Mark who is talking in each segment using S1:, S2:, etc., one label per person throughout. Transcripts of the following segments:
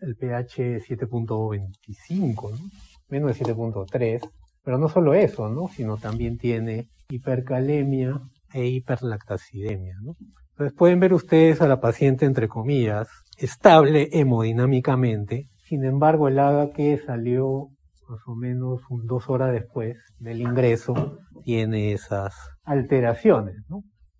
S1: el pH 7.25, menos de 7.3. Pero no solo eso, ¿no? sino también tiene hipercalemia e hiperlactacidemia. Entonces pueden ver ustedes a la paciente, entre comillas, estable hemodinámicamente. Sin embargo, el haga que salió más o menos dos horas después del ingreso tiene esas alteraciones.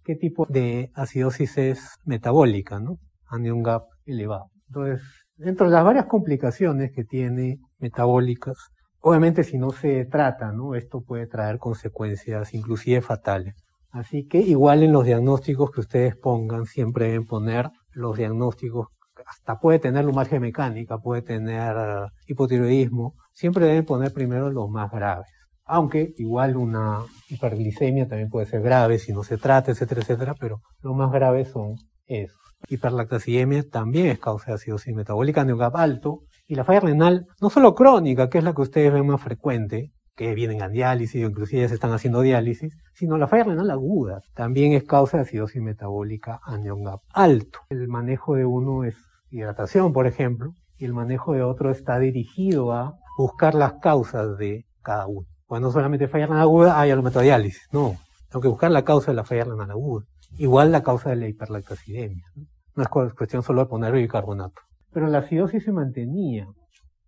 S1: ¿Qué tipo de acidosis es metabólica? ¿no? anion gap elevado. Entonces, dentro de las varias complicaciones que tiene metabólicas, obviamente si no se trata, ¿no? Esto puede traer consecuencias inclusive fatales. Así que igual en los diagnósticos que ustedes pongan, siempre deben poner los diagnósticos, hasta puede tener lumbalgia mecánica, puede tener eh, hipotiroidismo, siempre deben poner primero los más graves. Aunque igual una hiperglicemia también puede ser grave si no se trata, etcétera, etcétera, pero los más graves son eso. Hiperlactasidemia también es causa de acidosis metabólica, gap alto, y la falla renal, no solo crónica, que es la que ustedes ven más frecuente, que vienen a diálisis o inclusive ya se están haciendo diálisis, sino la falla renal aguda, también es causa de acidosis metabólica a gap alto. El manejo de uno es hidratación, por ejemplo, y el manejo de otro está dirigido a buscar las causas de cada uno. Pues no solamente falla renal aguda, hay ah, no, tengo que buscar la causa de la falla renal aguda. Igual la causa de la hiperlactocidemia. ¿no? es cuestión solo de poner bicarbonato. Pero la acidosis se mantenía,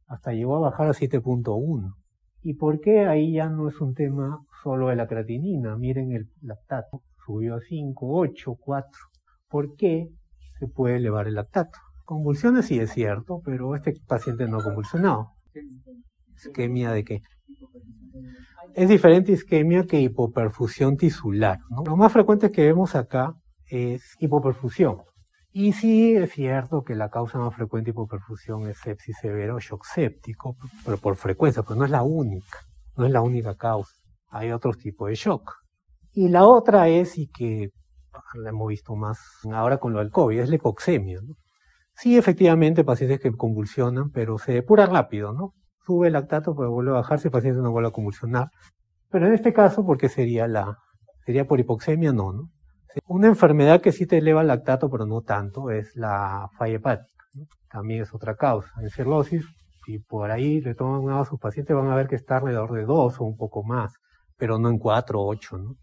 S1: hasta llegó a bajar a 7.1. ¿Y por qué ahí ya no es un tema solo de la creatinina? Miren el lactato, subió a 5, 8, 4. ¿Por qué se puede elevar el lactato? Convulsiones sí es cierto, pero este paciente no ha convulsionado. Esquemia de qué? Es diferente isquemia que hipoperfusión tisular. ¿no? Lo más frecuente que vemos acá es hipoperfusión. Y sí es cierto que la causa más frecuente de hipoperfusión es sepsis severo, shock séptico, pero por frecuencia, pero no es la única, no es la única causa. Hay otros tipos de shock. Y la otra es, y que la hemos visto más ahora con lo del COVID, es la hipoxemia. Sí, efectivamente, pacientes que convulsionan, pero se depura rápido, ¿no? sube el lactato, pero pues vuelve a si el paciente no vuelve a convulsionar. Pero en este caso, ¿por qué sería la, sería por hipoxemia? No, ¿no? Una enfermedad que sí te eleva el lactato, pero no tanto, es la falla hepática. También es otra causa. En cirrosis, y por ahí le toman a sus pacientes, van a ver que está alrededor de dos o un poco más, pero no en cuatro o ocho, ¿no?